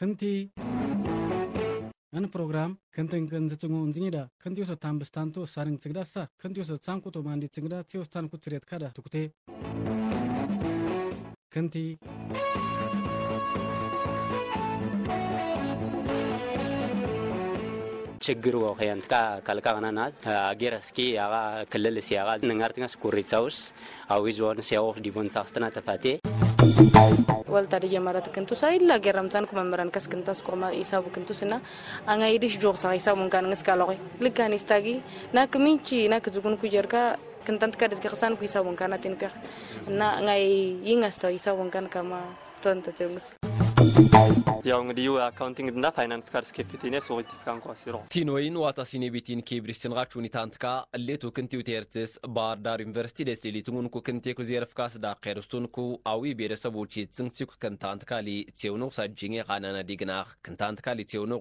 ክንቲ ನನ್ ಪ್ರೋಗ್ರಾಮ್ ಕಂತಂಗ್ ಕಂಜಚಂಗು ಒಂಜಿಂಗಿಡ ಕಂತಿಯು ಸತ್ತಾಂ ಬಸ್ತಾಂತು ಸಾರಿಂಗ್ ಚಿಗಡ ಸಾ ಕಂತಿಯು ಸತ್ತಾಂ ಕುತು ಮಾಂಡಿ ಚಿಗಡ ಚಿಯು ಸ್ಥಾನ್ ಕು ಚಿರೇತ್ ಕಾಡ ತುಕುತೆ ಕಂತಿ ችግር ወኸያን ካ ካልካና አጌር እስኪ ያጋ ክልል ሲያጋ ንጋርትኛስ ኩሪፃውስ አዊ ዞን ሲያወፍ ዲቦንሳክስትና ተፋቴ walta dhija marata saya lagi ramzan kuman maran kas kintas kuma isabu angai anga idish joksa isabu mungkan ngas kalori likan istagi nak kemici nak kejukun ku jerka kentan kesan kuisa khasan ku isabu atin ka na ngai yingasta isabu kama tonta tungus yaw ngdi accounting dna finance kar skefitine suqiti skan kwasiro tinoyin wata sinebitin kibristin gachuni tantka alletu ባህር ዳር ዩኒቨርሲቲ ደስሌሊትውን ኩክንቴ ኩዜርፍ ካስዳ ቄርስቱን ኩ አዊ ብሔረሰቦች ጽንሲኩ ክንታንት ካሊ ቴውኖ ሳጅኝ ዲግናኽ ክንታንት ካሊ ቴውኖ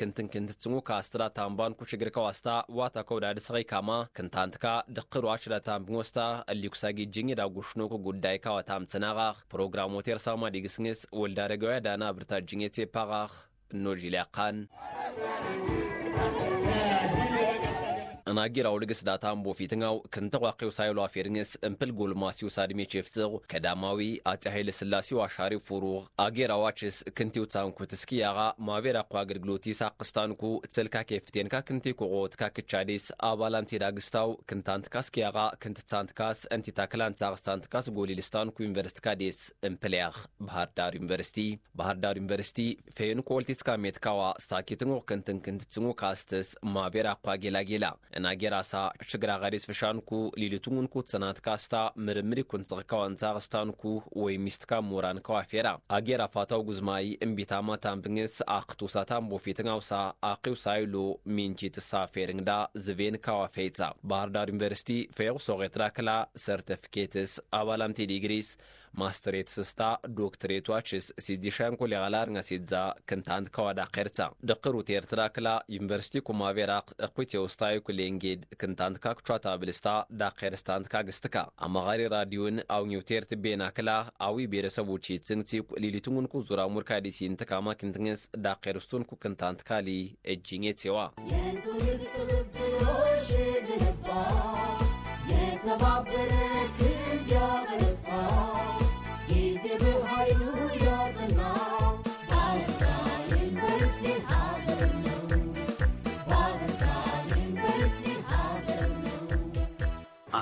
ክንትን ክንትጽሙ ካስትራ ታምባን ሽግር ከዋስታ ዋታ ከውዳድ ሰኸይ ካማ ክንታንት ካ ድኽሩ አሽላ ታምብን ወስታ ጉዳይ ካዋታም ጽናኻኽ ፕሮግራሞቴር ሳማ ዲግስንስ ወልዳረገ Joya'dana bir tarcing etse pag'ax, nojila qan. ኣናጊራውልግስ ዳታም ቦፊትኛው ክንተዋቂው ሳይሉ ኣፌርንስ እምፕል ጎልማስዩ ሳድሜ ቼፍፅቕ ከዳማዊ ኣፄ ሃይለ ስላሴዩ ኣሻሪ ፍሩቕ ኣጌራዋችስ ክንቲው ጻንኩ ትስኪያኻ ማቤራ ኳ ኣገልግሎቲ ሳቅስታንኩ ትሰልካ ኬፍቴንካ ክንቴ ኮቆትካ ክቻዴስ አባላንቲ ዳግስታው ክንታንትካስ ኪያኻ ክንትሳንትካስ እንቲታ ክላንትሳቅስታንትካስ ጎሊልስታንኩ ዩኒቨርስትካ ዴስ እምፕልያኽ ባህርዳር ዩኒቨርሲቲ ባህርዳር ዩኒቨርሲቲ ፌን ኮልቲስካ ሜትካዋ ሳኪትንቑ ክንትን ክንትጽሙ ካስትስ ማቤራ ኳ ጌላጌላ ናጌራሳ ሽግራ ቀዲስ ፍሻንኩ ሊልቱንኩ ትሰናት ካስታ ምርምር ኩንጽቕ ከዋንሳ ቅስታንኩ ወይ ሚስትካ ምውራን ከዋፌራ አጌራ ፋታው ጉዝማይ እምቢታ ማታን ብንስ አክቱሳታን ቦፊትን ሳይሉ ሚንቺ ትሳ ፌርንግዳ ዝቬን ባህርዳር ዩኒቨርሲቲ ፌቅ ሶቄትራክላ ሰርተፍኬትስ አባላምቲ ዲግሪስ ማስተሬት ስስታ ዶክትሬቷ ችስ ሲዲሸንኩ ሊቓላርንገ ሲድዛ ክንታንት ከዋዳ ኼርца ድኽሩት ኤርትራ ክላ ዩኒቨርሲቲ ኩማቬራቅ እኩት የውስታዊ ኩሌንጌድ ክንታንት ክቿታ ብልስታ ዳኼርስትንትካ ካግስትካ ኣማኻሪ ራዲዮን ኣብ ኒውቴርት ቤና ክላ ብሔረሰብ ብሔረሰቦች ትንግቲ ሊሊቱንኩ ዙራ ሙርካዲሲን ትካማ ክንትንግስ ዳኼርስቱንኩ ክንታንትካሊ እጅኜት ሴዋ የዘባበረ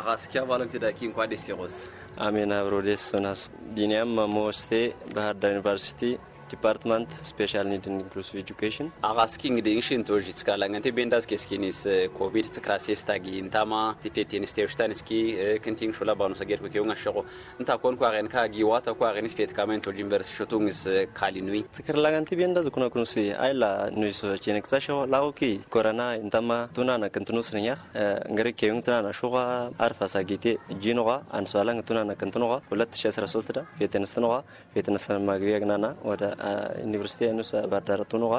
ағас ке валентида ким кадисирус амин авродес сунас динем мамосте бахарда университи ዲፓርትመንት ስፔሻል ኒድ ኢንክሉሲቭ ኤጁኬሽን አቃስኪ እንግዲህ እንሽን ቶጂ ስካላንገንቴ ቤንዳስ ኬስኪኒስ ኮቪድ ትክራሴስ ታጊንታማ ቲፌቴን ስቴሽታን እስኪ ክንቲን ሹላ ባኑ ሰገድ ኩኪዮን አሸቆ እንታ ኮን ኳሬን ካጊ ዋታ ኳሬን ስፌት ካሜን ቶጂ ዩኒቨርሲቲ ሾቱንግስ ካሊኑይ ትክራላንገንቴ ቤንዳዝ ኩና ኩንሲ አይላ ኑይስ ጄኔክሳሾ ላውኪ ኮረና እንታማ ቱና ነክንትኑስ ነኛ እንግሪ ኬዩን ትናና ሹዋ አርፋ ሳጊቴ ጂኖዋ አንሷላን ቱና ነክንትኑዋ 2013 ዳ ፌቴንስትኑዋ ፌቴንስተን ማግቢያ ግናና ወደ ዩኒቨርሲቲ ባርዳራ ቱኑቃ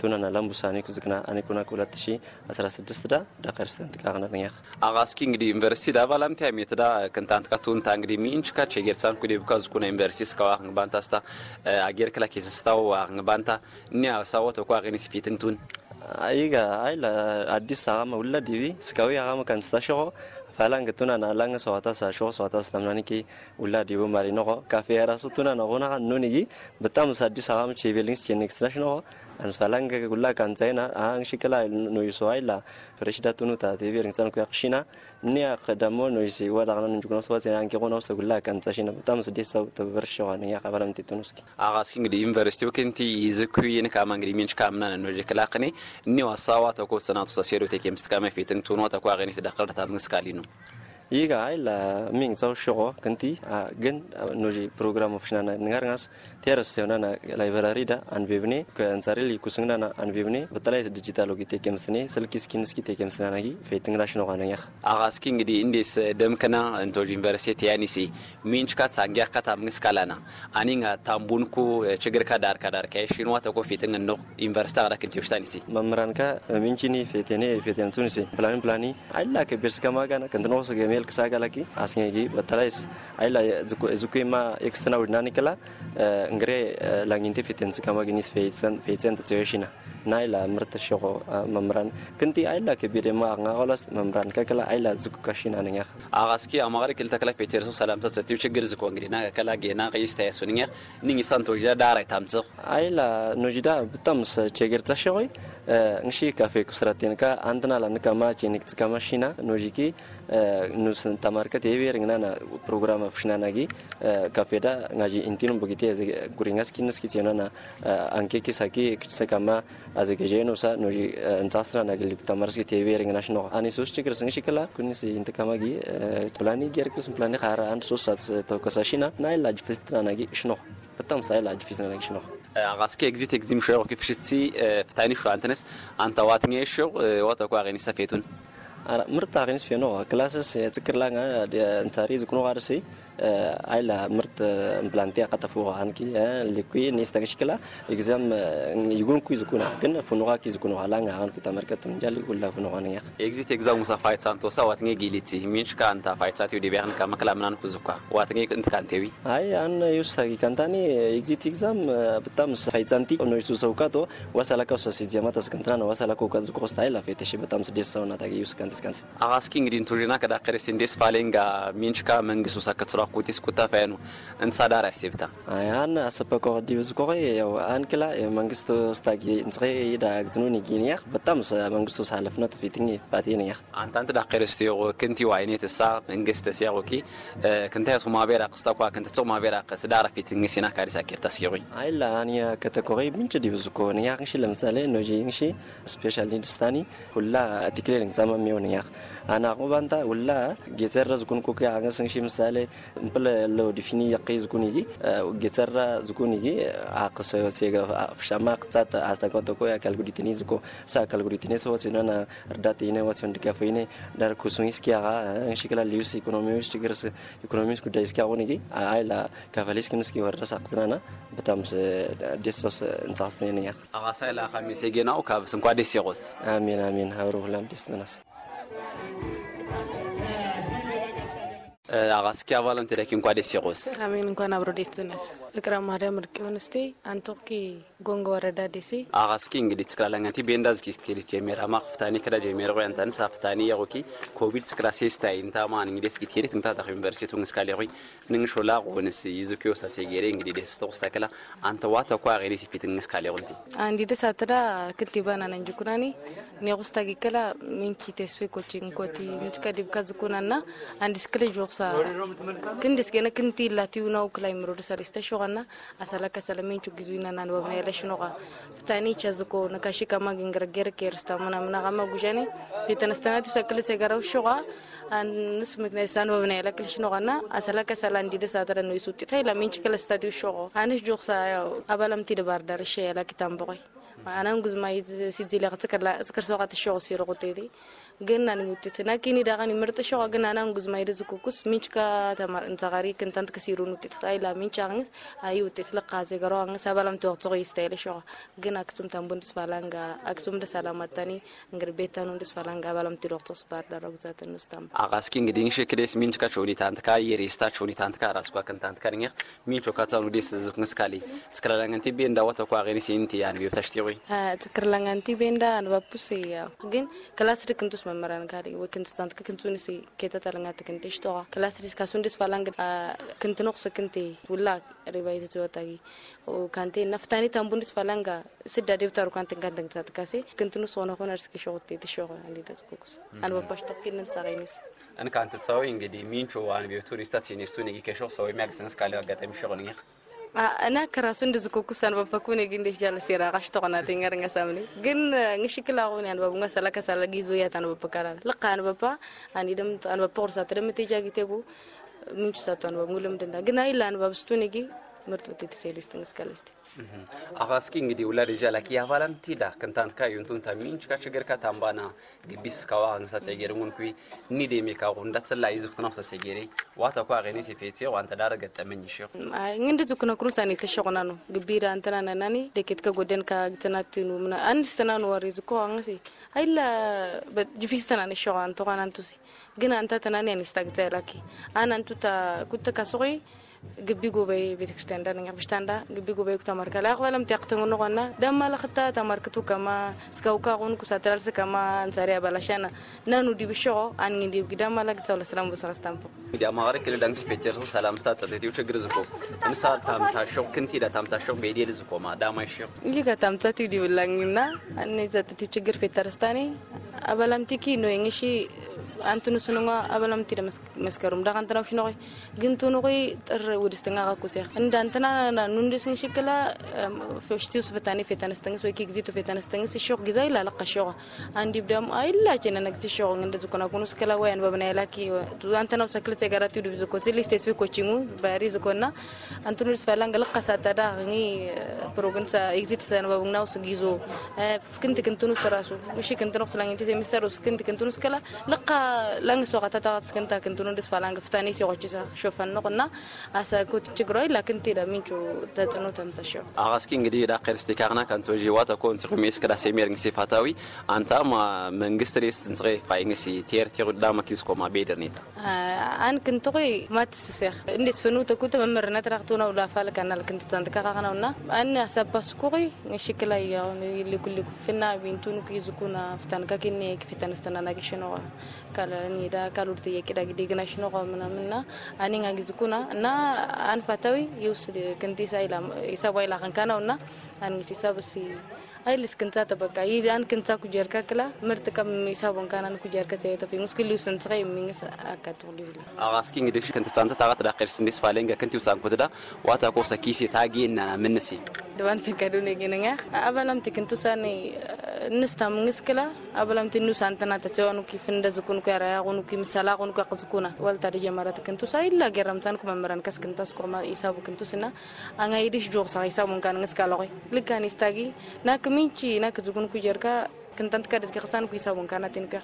ቱናና ላምቡሳኒ ኩዝግና ኣኒኩና ክብላት ሺ 16 ዳ ዳካርስተን ጥቃቅና ንያኽ ኣቃስኪ እንግዲ ዩኒቨርሲቲ ዳ ባላምቲ ሜት ዳ ክንታንትካ ቱንታ እንግዲ ሚንችካ ቸጌርሳን ኩዴ ብካ ዝኩና ዩኒቨርሲቲ ስካዋ ክንግባንታ ስታ ኣጌር ክላ ኬሰስታው ክንግባንታ እኒ ኣሳወት ኳ ቂኒስ ፊትንቱን ኣይጋ ኣይ ኣዲስ ኣቃማ ውላ ዲቢ ስካዊ ኣቃማ ካንስታ ሸቆ falanga tunana langa soata sa sho soata namnani ki ulla dibo marino ka fera so tunana gona nunigi betam sa di sagam chevelings chenex national anfalanga kula kanzaina ahang shikala no isoaila freshida tunu ta tevi ringsan ku yakshina nia qadamo no isi wala gana njuk no swatse anki gono sa gulla kanza shina tam su disa to vershawan ya khabaram ti tunuski aga skin gidi university kenti izku yin ka mangri minch kamna no je kala kalaqni ni wasawa to ko sanatu sa sero te kemst kama fitin tunu ta ko agani sadaqar ta miskali i ga ai la ming zo shogo kanti a gen no ji program of shana ngar ngas teras se na library da an bebne ke ansari li kusung na an bebne batala digital ogi te kems ne sel kis kins ki te kems na nagi feiting la shno gana ya aga skin gidi indis dem kana anto university yani si minch ka tsangya ka tam ngis kala na ani nga tambun ku chigir ka dar ka dar ka shinwa ta ko feiting no university ara kinti ushtani si mamran ka minchini feitene feiten tunisi plan plani ai la ke bers kama gana kantno so game Melk Sagalaki, Asingi, Batarais, Aila Zukuima, External Nanicala, Ngre Langintifitens Kamaginis Feitsen Tsuyoshina, Naila Murtasho Mamran, Kunti Aila Kibirima, Narolas, Mamran Kakala, Aila Zukashina Nanga. Araski Amari Kiltakala Peters Salam Tatu Chigriz Kongrina, Kalagina, Rista Sunia, Ningisanto Jadara Tamzo. Aila Nujida, Tams Chigirtashoi. nshi kafe kusratenka andna la nkama chenik tsakama shina nojiki nus tamarka tever ngana programa fshina nagi kafe da ngaji intinum bogite az kuringas kinis kitena na anke kisaki tsakama az gejeno sa noji ntsastra nagi tamarski tever ngana shno ani sus chikr sing shikala kunis intakama gi plani ger kus plani khara an sus sat to kasashina nai laj fitna nagi shno patam sai laj fitna nagi shno غاسكي اكزيت اكزيم شو كيف شتي فتاني شو انتنس انت واتني شو واتكو اغني سفيتون مرتا اغني سفينو كلاسس تكرلانا انتاري زكنو غارسي ayla mart implantia qatafuqaanki likui nistagishkila exam yugun kuizukuna gin funuqa kizukuna ala ngaqan kita marka tunjali ulla funuqaniya exit exam musa fight santo sa watnge giliti minch ka anta fight sati udi bern ka makla manan kuzuka watnge int kantewi ay an yusagi kantani exit exam betam fight santi no isu sauka to wasalaka sosi jamata skantrana wasalaka ka zuko style feteshi betam sdes sauna tagi yus kantis kant agaski ngidin turina kada qeres indes falenga minch ka mengisu sakatra كوتي سكوتا فانو انت صدار اي انا سبكو دي بسكوري يا انكلا مانغستو ستاكي انتري دا زنوني كينيا بتام مانغستو سالفنا تفيتني باتينيا انت انت داقير ستي كنتي وعيني تسا انغستو سيغوكي كنت هسو ما بيرا قستاكو كنت تسو ما بيرا قصدار فيتني سينا كاري ساكير تسيغوي اي لا انيا كاتكوري بنت دي بسكوني يا غنشي لمسالي نوجي غنشي سبيشال ديستاني كلا اتكلين زمان ميونيا انا غوبانتا ولا جيتر رزكون كوكي انا سنشي مسالي mpele lo defini yaqi zgunigi getarra zgunigi aqso sega fshama qtsat astakoto ko ya kalguditini zko sa kalguditini so sinana rdati ine watson dikafaine dar kusunis kia ga shikla lius economius tigers economius kudais kia gonigi ayla kavalis kins ki warra saqtnana በጣም ደስቶስ እንሳስነን ያ አዋሳ ላኻሚ ሰጌናው ካብ ስንኳ ደስ ይቆስ አሜን አሜን ሃብሮ ሁላን ደስ ነናስ ኣቃስኪ ኣባሎም ተለኪ እንኳ ደስ ይቁስ ኣሜን እንኳን ኣብ ሮዴት ዝነስ እቅራ ማርያም ርቂውን ስቲ ኣንቶኪ ጎንጎ ወረዳ ዲሲ አጋስኪ እንግዲህ ስክራላኛቲ ቤንዳዝኪ ስኪሊች የሜራማ ክፍታኒ ከዳጅ የሜራውያን ሳፍታኒ ያቆኪ ኮቪድ ትክላ ሴስታይ እንታ ማን እንግዲህ እስኪ ቴሪት እንታ ታኺ ዩኒቨርሲቲ ንስካሊ ሆይ ንንሾላ ይዙኪ ይዙኪዮ ሳሴጌሬ እንግዲህ ደስ ከላ አንተ ዋታ ኳ ገሪ ሲፊት ንስካሊ ሆይ አንዲ ደስ አትራ ከንቲባና ነንጅኩናኒ ኒያቁስታ ጊከላ ምንኪ ተስፊ ኮቺን ኮቲ ምንጭካ ዲብካ ዝኩናና አንድ ስክሊ ጆክሳ ክንዲስ ገነ ክንቲ ላቲዩ ላቲዩናው ክላይ ምሮድ ሰሪስተ ሾጋና አሰላ ከሰለሜን ቹጊዙይና ናንባብና ያለ شنوغا فتاني تشازكو نكاشيكا ما جنجرجير كيرستا منا منا غاما جوجاني في تنستانات وسكلت سيجارو شوغا أن نسمك نيسان وبنا لك شنوغا نا أسألك سالان دي ساتر إنه يسوتي تايلا مين شكل استاديو شوغا أنا شجوخ سايا أبلم تيدبار دار الشيء لك تنبغي أنا نجوز ما يتسيدي لغتك لا تكرسوغات الشوغ سيرو قتيدي ገና ንውትት ናኪኒ ዳኻኒ ምርጥ ሸ ገናና ንጉዝ ማይደ ዝኩኩስ ሚንችካ ተማር እንሳኻሪ ክንታንት ከሲሩ ንውጤት ጣይላ ሚንች ኣቕንስ ኣይ ውጤት ልቃ ዘገሮ ኣቕንስ ኣባላም ተወቕፅቑ ይስተይለ ሸ ግን ኣክሱም ታንቡ ንድስፋላንጋ ኣክሱም ደሰላማታኒ እንግዲ ቤታኑ ንድስፋላንጋ ኣባላም ትዶቕፅቕ ስባር ዳሮ ግዛትን ንስታም ኣቓስኪ እንግዲ ንሽ ክደስ ሚንችካ ቾኒ ታንትካ የሬስታ ቾኒ ታንትካ ራስኳ ክንታንትካ ንኛ ሚንቾ ካታኑ ደስ ዝኩንስካሊ ትክረላንገንቲ ቤ እንዳወተ ኳ ቕኒስ ይንቲ ኣንቢብ ተሽጢቑ ትክርላንገንቲ ቤ እንዳ ኣንባፑስ ግን ክላስ ድክንቱስ Memerankan, toa. mamaraan kaadhiga wakintasaanta kakintuunisi keetatalangata kintishtoqa kalastiris kaasundis falanga kintinoqsa kinte wulaa ribaitatuwatagi kante naftaani tambundis falanga sida dibtaru kanten kantengsaat kase kintinus wonoqonarski shoqotetishoqo alidaskukus albabaштaqkinan saqaynis an kantetsaዊ እንግዲህ ሚንቾ አንቤ ቱሪስታት ሲኔስቱን ጊኬሾ ሰው የሚያገሰንስ ካለ አጋጣሚ ሸቆንኛል Ana kerasun di kukusan bapak kune gin deh jala sira kash to kana tingar nga samni. Gin ngishikil ako ni anba bunga sala kasala gizu ya tan bapak karan. Laka anba pa ani dam anba porsa tera mete jagi tegu. Munchu sa to anba ngulum denda. Gin ay lan anba bstu negi ምርጥ ውጤት ውስጥ እንስከለስቲ አኻስኪ እንግዲህ ውላድ ላኪ ያቫላንቲ ቲዳ ከንታንካ ዩንቱንታ ሚንች ካሽገርካ ታምባና ግቢስ ካዋ አንሳ ተገርሙን ኩይ ኒዴ ደሜ እንዳትሰላ ይዝኩት ነው ሰተገሪ ዋታ ኳ ገኔ ሲፌቴ ዋንተ ዳረ ገጠመኝ ሽ እንግዲ ዝኩ ኩሩ ሳኒ ተሸቁና ነው ግቢ ዳ አንተና ናናኒ ደኬት ከጎደን ካግተናትኑ ምና አንድ ስተና ስተናኑ ወሬ ዝኮ አንሲ አይላ ጅፊስተና ነው ሸዋን ተቋናንቱሲ ግን አንተ ተናኒ ላኪ አንስታግተላኪ ታ ኩተ ካሶይ ግቢጉበይ ቤተክርስቲያን ዳነኛ ብሽታንዳ ግቢጉበይ ኩተመርከ ላቅበለም ቲያቅትንጉ ንቆና ደመለክታ ተመርክቱ ከማ ስከውካ ቁን ኩሳትላልሲ ከማ እንሰሪያ በላሸና ነኑ ዲብሸቆ አንኝ ዲብጊ ደመለግ ተብለ ስለም ብሰኸስተንፍቅ አማሪ ክልል አንግሊሽ ቤተክርስቲያን ሰላምስታ ጸቴትዮ ችግር ዝኮ እንሳ ታምሳሸው ክንቲ ለታምሳሸው ቤዴል ዝኮማ ዳማይሸው እንጂ ከታምሳትዩ ዲብላኝና እኔ ጸቴትዩ ችግር ፌተረስታኔ አበላምቲኪ ኖ ንግሺ antunu sununga abalam tira maskarum dakan tanau shinoi gintu nukoi tar wudis tengah aku sih dan tana na nundis ngi shikala festi us fetani fetani stengi so ikik zitu fetani stengi si shok gizai la laka shok andi bdam ai la chena nak si shok ngenda tu kona kunus kala wayan babana laki tu antana usakle tegara tu dubizu kotsi liste swi kochingu bari zukona antunu disfalang laka satada ngi program sa exit sa babungna usagizo kinti kintunu sarasu wishi kintinu xlangi tisi mister us kinti kintunu skala laka لانج سوق تاتا سكنتا كنتو ندس فلانج فتاني سوق جيسا شوف النقنا أسا كنت تجروي لكن تيلا مينجو تتنو تمتشو أغاس كين قدي دا قير استيكارنا كان توجي واتا كون ترميس كدا سيمير نسي فاتاوي أنتا ما من قستريس نسغي فاي نسي تير تير داما كيسكو ما بيدر نيتا أنا كنت غي ما تسسيخ ندس فنو تكوت ممر نترغتونا ولا فالك أنا كنت تنتكاغنا ونا أنا سباسكوري نشكلا يا لكل كفنا بنتونو كيزكونا فتانكا كيني كفتان استنانا kala ni da kalurta ya kida gidi gina shi noqo mana mana nga angi zukuna na an fatawi yus kanti sa ila isa wa ila kana na an gisi sabsi Ayilis kinsa tabaka idi an kinsa ku jerka kala merta kam misa bonkanan ku jerka saya tapi muskil liu sensa kai mingis akat uliu. Agas king dish kinsa santa tagat da kir sindis falenga kinti usan kutada wata ko ta sakisi tagi na minnasi. Dewan fikadu neginenga abalam tikintu sani nista mingis kala abalam tinu santa nata cewa nuki fenda zukun ku araya nuki misala ku akzukuna wal ta tadi jamarat kintu sa illa geram tan ku mamaran kas kintas ko ma isa bu kintu sina anga idish jo sa isa mungkan ngis kaloi likan istagi nak minchi na kuzugun ku jerka kentant ka deske khasan ku isabon kana tin ka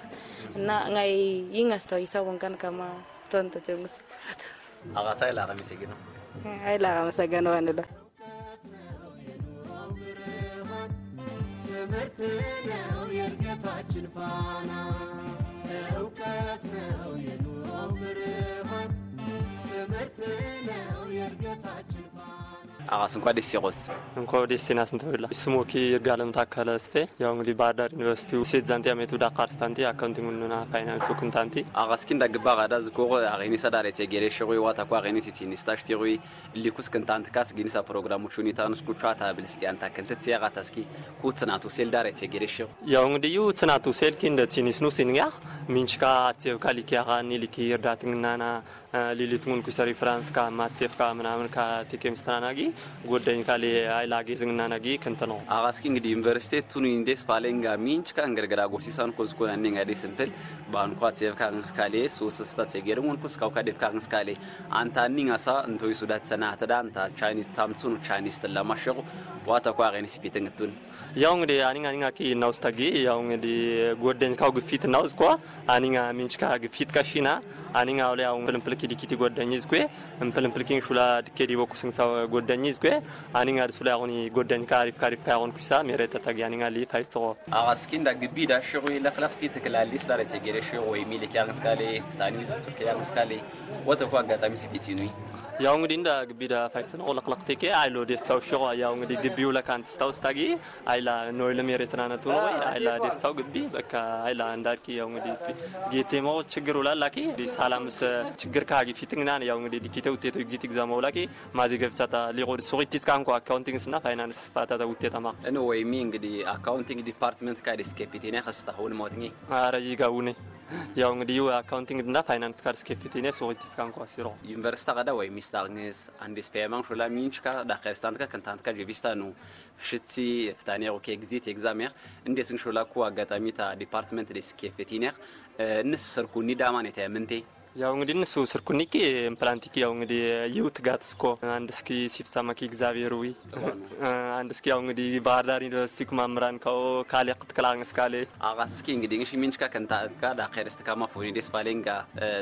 na ngai ingas to isabon kan kama tonta chungus aga sai la kami segino ai la kami segano anu ትምህርት ትምህርት ነው የእድገታችን ፋና አራስ እንኳ ደስ ይቆስ እንኳ ደስ ናስ እንተብላ ስሞኪ ይርጋለም ታከለ ስቴ ያው እንግዲህ ባህር ዳር ዩኒቨርሲቲ ሴት ዛንቲያ ሜቱ ዳካር ስታንቲ አካውንቲንግ ኑና ፋይናንስ ኩንታንቲ አራስኪ እንዳግባ ጋዳ ዝኮቆ አሬኒ ሰዳሬ የጌሬ ሽሩ ዋታ ኳ አሬኒ ሲቲ ኒስታሽ ቲሩ ሊኩስ ክንታንት ካስ ጊኒሳ ፕሮግራሞቹ ኒታን ስኩቻ ታብል ስጋን ታከንተ ሲያጋ ታስኪ ኩትናቱ ሴል ዳሬ የጌሬ ሽሩ ያው እንግዲህ ዩ ትናቱ ሴልኪ እንደ ሲኒስኑ ሲንያ ሚንችካ አትየብካ ሊኪያካ ኒሊኪ ይርዳትንናና ሊሊት ሙልኩ ሰሪ ፍራንስ ካ ማትሴፍ ካ ምናምን ካ ቲኬምስ ተናናጊ ጎደኝ ካ አይላጌ ዝግናናጊ ክንት ነው አባስኪ እንግዲህ ዩኒቨርሲቲ ቱን ኢንዴስ ፋሌንጋ ሚንች ካ እንገርገራ ጎሲሳን ኮልስኮ ያኔ ጋዴ ስንትል ባንኳ ሴፍ ካ ንስካሌ ሶስት ስታ ሴጌር ሙልኩ ስካው ካዴፍ ካ ንስካሌ አንታኒኝ አሳ እንቶይ ሱዳት ሰና ተዳንታ ቻይኒዝ ታምጹኑ ቻይኒዝ ተላማሸቁ ዋታ ኳ ሬኒስ ፊትንግቱን ያው እንግዲህ አኒኛ ኒንጋ ኪ ናውስታጊ ያው እንግዲህ ጎደኝ ካው ግፊት ናውስኳ አኒኛ ሚንች ካ ግፊት ካሺና አኒኛ ላይ አሁን ፍልምፍል ኪዲኪቲ ጎደኝ ዝኩ ምፕልምፕልኪን ሹላ ድኬዲ ቦኩስን ሰው ጎደኝ ዝኩ አኒን አድሱ ላይ አሁን ጎደኝ ካሪፍ ካሪፍ ካሁን ኩሳ ሜረ ተታግ ያኒን አሊ ታይጾ አስኪን ዳግቢ ዳሽሩ ለክለፍ ፊ ተክላሊ ስላለ ተገደ ሽሩ የሚል ኪያን ስካሌ ታኒ ዝቱ ኪያን ስካሌ ወተኩ አጋጣሚ ሲፒቲኑ ያው እንግዲህ እንደ ግቢዳ ፋይስን ቁልቅልቅ ቴኬ አይሎ ደሳው ሽቆ ያው እንግዲህ ግቢው ለካንት ስታውስ ታጊ አይላ ኖይልም የሬትናነቱ ነው አይላ ደሳው ግቢ በቃ አይላ እንዳልኪ ያው እንግዲህ ጌቴሞ ችግር ውላላኪ ሰላምስ ችግር ከሀጊ ፊትናን ያው እንግዲህ ዲኪተ ውጤቶ ኤግዚት ኤግዛም አውላቂ ማዚ ገብቻታ ሊቆድ ሱሪቲስ ካንኮ አካውንቲንግስ ና ፋይናንስ ፋታታ ውጤታማ እነ ወይ ሚ እንግዲህ አካውንቲንግ ዲፓርትመንት ካድ ስኬፒቴና ከስታ ሁን ሞትኝ አረ ይጋውኔ ያው እንግዲህ አካውንቲንግ ና ፋይናንስ ካድ ስኬፒቴና ሱሪቲስ ካንኮ አሲሮ ዩኒቨርስታ ቀዳ ወይ ሚስታርንስ አንዲስ ፔማን ሹላ ሚንች ካ ዳከርስታንት ካ ከንታንት ካ ጀቪስታ ነው ሽቲ ፍታኔ ኦኬ ኤግዚት ኤግዛሜር እንዴስን ሹላኩ አጋጣሚታ ዲፓርትመንት ዲስኬፒቴና እንስ ሰርኩ ኒዳማን የታምንቴ ያው እንግዲህ ንሱ ስርኩኒቂ ፕላንቲክ ያው እንግዲህ ይውት ጋት ስኮ አንድ እስኪ ሲፍሳማኪ እግዚአብሔር ዊ አንድ እስኪ ያው እንግዲህ ባህር ዳር ዩኒቨርሲቲ ማምራን ካው ካለ ቅትክላን ስካለ አጋስኪ እንግዲህ እንሽ ምንችካ ከንታ ካ ዳኸር ስትካማ ፎኒ ደስ ፋሌንጋ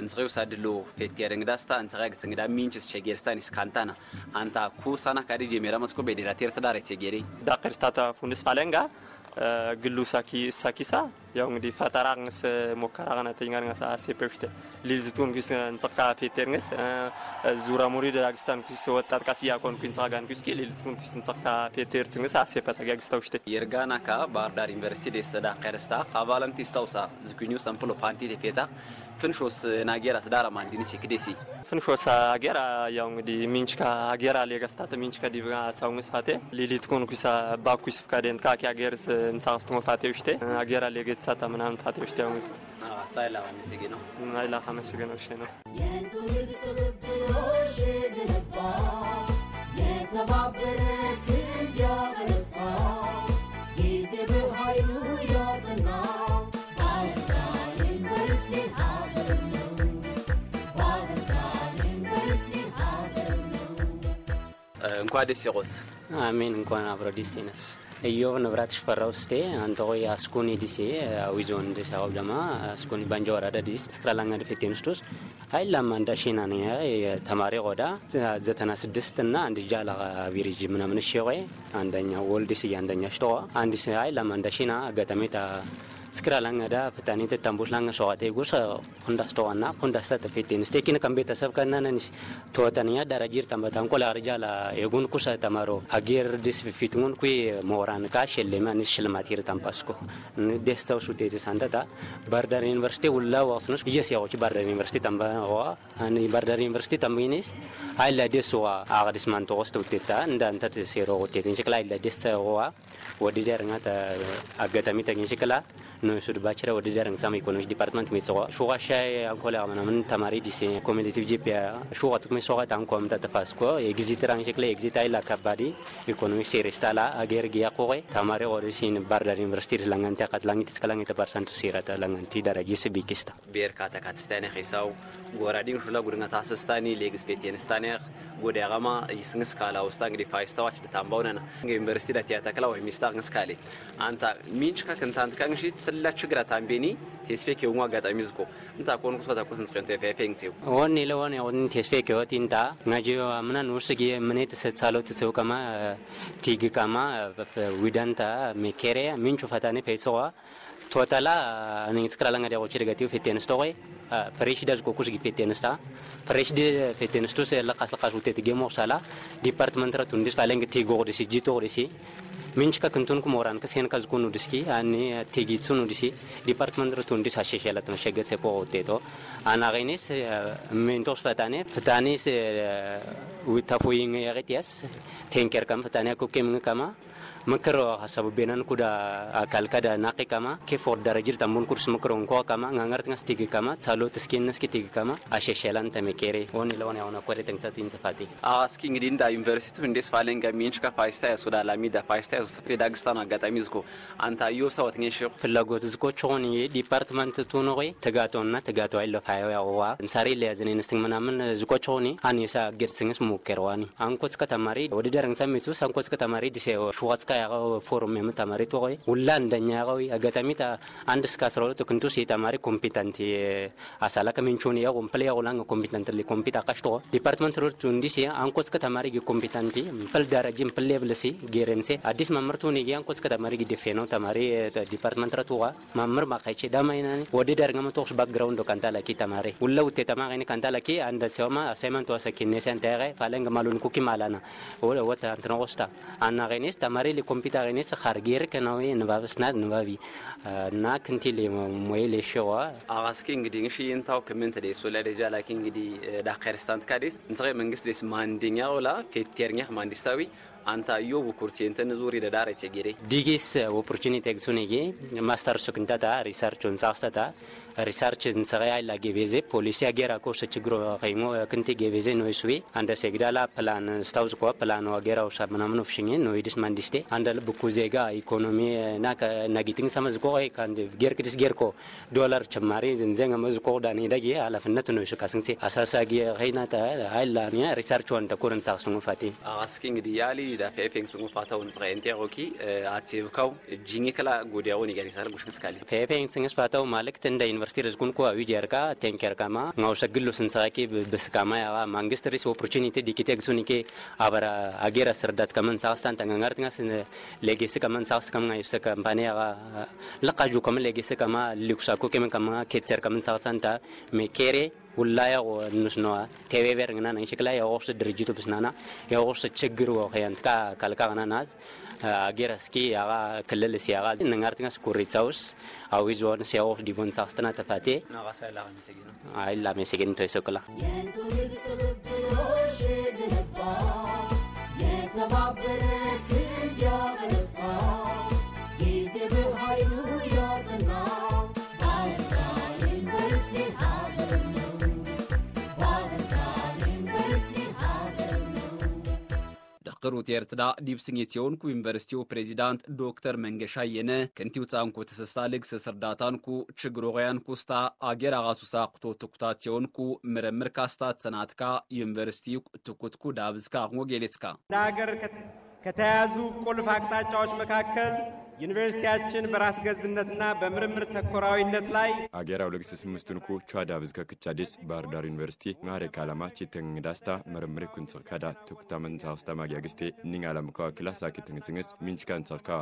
እንስሪው ሳድሉ ፌት ያደንግዳስታ እንጽራግ እንግዳ ምንችስ ቸጌርስታን ስካንታና አንታ ኩሳና ካዲ ጀሜራ መስኮ በዴራቴር ዳሬ ቸጌሪ ዳኸር ስታታ ፉንስ ፋሌንጋ ግሉ ሳኪሳ ያው እንግዲህ ፈጠራ ንስ ሞከራ ቀናተኛ ንስ አሴ ፐፍተ ሊልዝቱን ኩስ ንጸቃ ፌቴር ንስ ዙራ ሙሪ ደዳግስታን ኩስ ወጣት ቃስ ያቆን ኩን ጻጋን ኩስ ኪ ሊልቱን ኩስ ንጸቃ ፌቴር ንስ አሴ ፈጠጋ ግስታው ሽተ የርጋና ካ ባህር ዩኒቨርሲቲ ደሰዳ ከርስታ አባለም ቲስታውሳ ዝግኙ ሰምፕሎ ፓንቲ ዴፌታ finșos în agera să dară mandini și cădesi. Finșos agera iau de mincica agera lega stată mincica de vrea ța un sfate. Lilit cu nu sa ba cu sfă care întâi că agera să înța un stumă fate uște. Agera lega stată am în fate uște. Asta e la oameni gino. Nu e la oameni gino și nu. Yes, we're the little bit of shit in the bar. Yes, I'm up እንኳ ደስ ይቆስ አሜን እንኳን አብረ ደስ ይነስ እዮብ ንብራት ሽፈራ ውስቴ አንተ ቆይ አስኩኒ ዲሴ ዊዞን ደሻው ደማ አስኮኒ ባንጃ ወራዳ ዲስ ስክራላንጋ ደፌቴን ስቶስ ሀይል እንዳ ሽና ነ የተማሪ ቆዳ ዘጠና ስድስት እና አንድ ጃላ ቪሪጅ ምናምን ሸቆይ አንደኛ ወልዲስ እያ አንደኛ ሽተዋ አንድ ሀይል እንዳ ሽና ገጠሜታ ስክራላንጋዳ ፍታኒት ታምቡስ ላንጋ ሸዋቴ ጉስ ሆንዳስ ተዋና ሆንዳስ ተተፌቴን ስቴኪን ከም ቤተሰብ ከናነንስ ተወተንኛ ዳራጂር ተንበታን ቆላ ርጃላ የጉን ኩሰ ተማሮ አጌር ዲስ ፊፊትሙን ኩ መወራን ካ ሸሌማን ሽልማቲር ታምፓስኮ ደስታው ሱቴት ሳንተታ ባርዳር ዩኒቨርሲቲ ውላ ዋስኖች እየስያዎች ባርዳር ዩኒቨርሲቲ ተንበዋ ባርዳር ዩኒቨርሲቲ ተንበይኔስ አይላ ደስዋ አቅዲስ ማንቶ ወስተ ውቴታ እንዳንተ ሴሮ ውቴትን ሽክላ አይላ ደስዋ ወዲዳርኛ አገጠሚ ተግኝ ሽክላ ነው ባችራ ወደ ዳር ኢኮኖሚክ ዲፓርትመንት ሜ ሶ ሹዋሻ አንኮላ ምናምን ተማሪ ዲሴ ኮሚኒቲቭ ጂፒያ ሹዋ ጥቅሜ ሶ ታንኮ ምታ የግዚት ራን ሸክለ የግዚት አይል አካባዲ ኢኮኖሚክ ሴሪስ ታላ አገር ጊያ ኮ ተማሪ ኦሪሲን ባህርዳር ዩኒቨርሲቲ ላንጋንቲ አካት ላንጊት ስከላንጊ ተፐርሰንቱ ሲራታ ላንጋንቲ ደረጅ ስቢኪስታ ቤርካታ ካትስታኔ ኺሳው ጎራዲ ሹላ ጉድና ታሰስታኒ ሌግስ ቤቴንስታኔ ጎዳ ጋማ ይስንስ ካላ ውስታ እንግዲህ ፋይስታዋች ልታምባውነና ዩኒቨርሲቲ ለቲያተክላ ወይ ሚስታ ንስካሌ አንታ ሚንች ከክንታንት ከንሽት ስላች ችግራ ታምቤኒ ቴስፌ የሆኑ አጋጣሚ ዝቆ እንታ ኮን ኩሶ ታኮ ስንጽቀንቶ የፈፈኝ ጽው ወን ለወን ወን ቴስፌ የወት እንታ ናጂ አምና ኑርስ ጊ ምን ተሰጻሎ ተሰው ከማ ቲግ ከማ ዊዳንታ ሜኬሬ ምንቹ ፈታኔ ፈይሶዋ ቶታላ አንኝ ኒ ስክራላንጋ ዳቆች ደጋቲው ፌቴንስ ቶቆ ፕሬሽ ዳዝ ኮኩስ ጊ ፌቴንስታ ፕሬሽ ዲ ፌቴንስቱስ ለቃስ ለቃስ ውቴት ጌሞ ሳላ ዲፓርትመንት ረቱ እንዲስ ፋለንግ ቲጎ ዲሲ ጂቶ ዲሲ minchi kakintun kuma waran kasi yana kalkun nudiski ani tegi tuh nudisi department ra tundi sa shishe la tama shaga tse po ote to ana gaini se minto fatani fatani se eh, wita fuyi ngi ya, yas tenker kam fatani aku kem kama makro hasabu benan kuda akal kada naqi kama ke for darajir tambun kurs makro ko kama ngangart ngas tigi kama salo tiskin nas tigi kama asheshelan tamekere oni lawan ya ona kore tengsa tin tafati aski እንግዲህ እንዳ ዩኒቨርሲቲ እንዴስ ፋሌን ገሚንች ከፋይስታ ያሱዳ ላሚዳ ፋይስታ ያሱ ስፍሪ ዳግስታን አጋጣሚ ዝኮ አንታዩ ሰወት ኔሽ ፍላጎት ዝኮ ቾን ዲፓርትመንት ቱኖ ቆይ ተጋቶና ተጋቶ አይለ ፋዮ ያዋ እንሳሪ ለያዝኔ ንስቲንግ ምናምን ዝኮ ቾኒ አኔሳ ገድስንግስ ሞከረዋኒ አንኮስ ከተማሪ ወደ ደረንሳ ሚቱስ አንኮስ ከተማሪ ዲሴ ሹዋስካ ያቀው ፎርም የምተማሪ ተቆይ ሁላ እንደኛ ያቀው አገጠሚት አንድ እስከ አስራ ሁለት ክንቱስ የተማሪ ኮምፒተንት አሳላ ከሚንቹን ያው ኮምፕሌ ያው ላንግ ኮምፒተንት ሊ ኮምፒታ ቀሽቶ ዲፓርትመንት ሮቱ እንዲሲ አንኮስ ከተማሪ ጊ ኮምፒተንት ምፕል ደረጅ ፕል ብልሲ ጌረንሴ አዲስ መምርቱ ኒ አንኮስ ከተማሪ ጊ ዲፌ ነው ተማሪ ዲፓርትመንት ሮቱ መምር ማካይቼ ዳማይናኒ ወደ ደርገመ ቶክስ ባክግራውንድ ካንታ ለኪ ተማሪ ሁላ ውቴ ተማሪ ካንታ ለኪ አንደ ሲወማ አሳይመንት ወሰኪ ኔሰንተረ ፋለንግ ማሉን ኩኪ ማላና ወታ አንትኖ ወስታ አና ሬኔስ ተማሪ ኮምፒውተርኔስ ሀርጌር ከናዊ ስናድ ንባቢ እና ክንቲል ሞይል የሸዋ አራስኪ እንግዲህ እሺ እንታው ከምንት ደስ ወለ ደጃ ላኪ እንግዲህ ስታንት ካዲስ እንትሬ መንግስት ደስ ማንዲኛ ወላ ፌቴርኛ ማንዲስታዊ አንተ አንታ ዮ ቡኩርቲንትን ዙሪ ደዳር ቸጌሬ ዲጊስ ኦፖርቹኒቲ ግሱኔጌ ማስተር ሱክንታታ ሪሰርች ኦን ንጻክስተታ ሪሰርች እንሰራ ላ ጌቤዜ ፖሊሲ አጌራ ኮሰ ችግሮ ከይሞ ክንቲ ጌቤዜ ነው ስዊ አንደ ሴግዳላ ፕላን ስታውዝ ፕላን አጌራ ውሳ ምናምን ኦፍሽኝ ነው መንዲስቴ አንደ ልብኩ ዜጋ ኢኮኖሚ ና ሰመዝኮ ከንድ ጌር ዶላር ጭማሪ ዝንዜ ገመዝኮ ዳኒ ደጊ ኃላፊነት ነው ሱ አሳሳጊ ከይና አይላኒ ሪሰርች ወንተ ኩርን ሳክስ ሙፋቲ አስኪ እንግዲህ ያሊ ዳፌ ፌንክስ ሙፋታው ንጽቀ ኤንቴ ሮኪ አቲቭካው ጂኒክላ ጉዲያውን ይገሪሳል ጉሽክስካሊ ፌፌንክስ ንስፋታው ማለክት እንደይ ዩኒቨርሲቲ ርዝጉን ኩ አዊ ጀርካ ቴንኬርካማ ናውሰግሉ ስንሰቂ ብስካማ ያዋ መንግስት ሪስ ኦፖርቹኒቲ ዲኪቴ ግሱኒኬ አበራ አጌራ ስርዳት ከመን ሳውስታን ተንገንጋርትንጋስ ሌጌስ ከመን ሳውስት ከመን ዩሰ ከምፓኒ ያዋ ለቃጁ ከመን ሌጌስ ከማ ሊኩሳኩ ከመን ከማ ኬትሰር ከመን ሳውስታንታ ሜኬሬ ሁላ ያው ንስ ነዋ ቴቤቤር ግና ነሽክላ ያው ድርጅቱ ብስናና ያው ችግር ወኸያንት ካ ካልካ ናናዝ አጌረስኪ ያጋ ክልል ሲያጋ ንንጋርትንጋስ ኩሪጻውስ አዊ ዞን ሲያወፍ ዲቦንሳክስትና ተፋቴ አይ ላሜሰጌን ተይሰቅላ ሩት የኤርትራ ዲብስኝት የሆንኩ ዩኒቨርሲቲው ፕሬዚዳንት ዶክተር መንገሻ የነ ከንቲው ጻንኩ ተሰሳ ልግስ ስርዳታንኩ ችግሮ ኸያንኩ ስታ አጌር አኻሱሳ ቁቶ ትኩታት የሆንኩ ምርምር ካስታት ሰናትካ ዩኒቨርሲቲ ትኩትኩ ዳብዝካ ሆ ጌሌትካ ለሀገር ከተያዙ ቁልፍ አቅጣጫዎች መካከል ዩኒቨርሲቲያችን በራስ ገዝነትና በምርምር ተኮራዊነት ላይ አገራው አው ለግስ ስምስት ንኩ ቿዳ ብዝከ ክቻዲስ ባህር ዳር ዩኒቨርሲቲ ማረ ካላማ ቼተንግ ዳስታ መርምሪ ኩንጽር ካዳ ውስታ ማጊያ ግስቴ ኒን አላምካዋ ክላ ሳኬትንግጽንግስ ሚንችካ ንጻርካዋ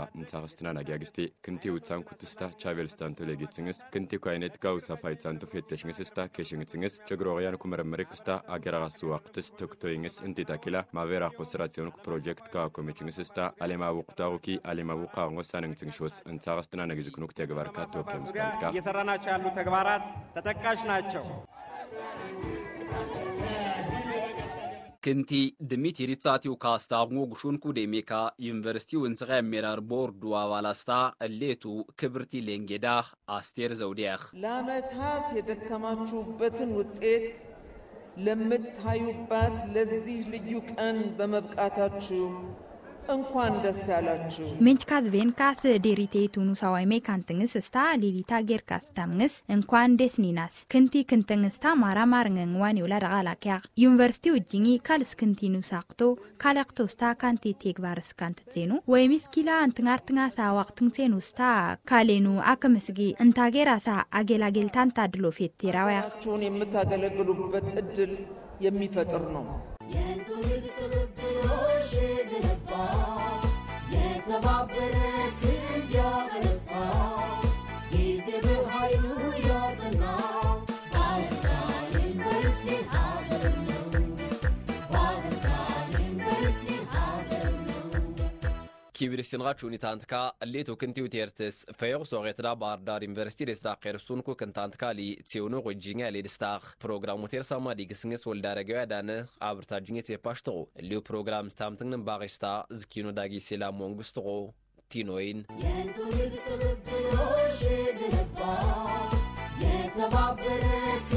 ናጊያ ግስቴ ክንቴ ውጻን ኩትስታ ቻቬል ስታንቶ ቻቬልስታን ቶሌጌትንግስ ክንቴ ኳይነት ጋው ሳፋይ ጻንቶ ጻንቱ ፌተሽንግስስታ ኬሽንግጽንግስ ቸግሮሪያን ኩ መርምሪ ኩስታ አገር አራሱ ዋቅትስ ይንግስ እንቴታ ኪላ ማቬራ ኮስራ ኮስራት ኩ ፕሮጀክት ካዋ ኮሜችንግስስታ አሌማ ውቁታውኪ አሌማ ውቃ ወሳነ ካቶ እየሰራ ናቸው ያሉ ተግባራት ተጠቃሽ ናቸው። ክንቲ ድሚት ሂሪትሳቲው ካስታ ጉሹን ኩዴሜካ ዩኒቨርሲቲ ውንስቀ ሜራር ቦርዱ አባላስታ እሌቱ ክብርቲ ሌንጌዳ አስቴር ዘውዲያህ ለዓመታት የደከማችሁበትን ውጤት ለምታዩባት ለዚህ ልዩ ቀን በመብቃታችሁ እንኳን ደስ ያላችሁ። ሜንችካስ ቬንካስ ዴሪቴቱ ኑሳዋይሜ እስታ ሊሊታ ጌርካስ ታምንግስ እንኳን ደስ ኒናስ ክንቲ ክንትንግስታ ማራ ማርንግን ይውላ ደቃላኪያ ዩኒቨርሲቲ ውጅኚ ካልስ ክንቲ ኑሳቅቶ ስታ ካንቲ ቴግባርስ ካንትትዜኑ ወይሚስ ኪላ እንትንጋርትንጋሳ ስታ ካሌኑ አክምስጊ እንታጌራሳ አጌላጌልታን ታድሎ ፌት ቴራውያ ችሁን የምታገለግሉበት እድል የሚፈጥር ነው። cevap verin. kiibirisinaa cuunitaantkaa liitu kintiu teertis feyoqsooqeetidha baardaar yuniversitidhisdha qeersuunku kintaantkali tiunu qujjiŋaalidhistaaq prograamutirsama dhigisŋis woldaregayadan aብርታጅኘቴፓሽትቑ እልዩ ፕሮግራም ስታምትግንን ባቒስታ ዝኪኑ ዳጊሴላ ሞንግስትቑ ቲኖይን የትውልድ ቅልብሎሽ ድንባ የተባበረ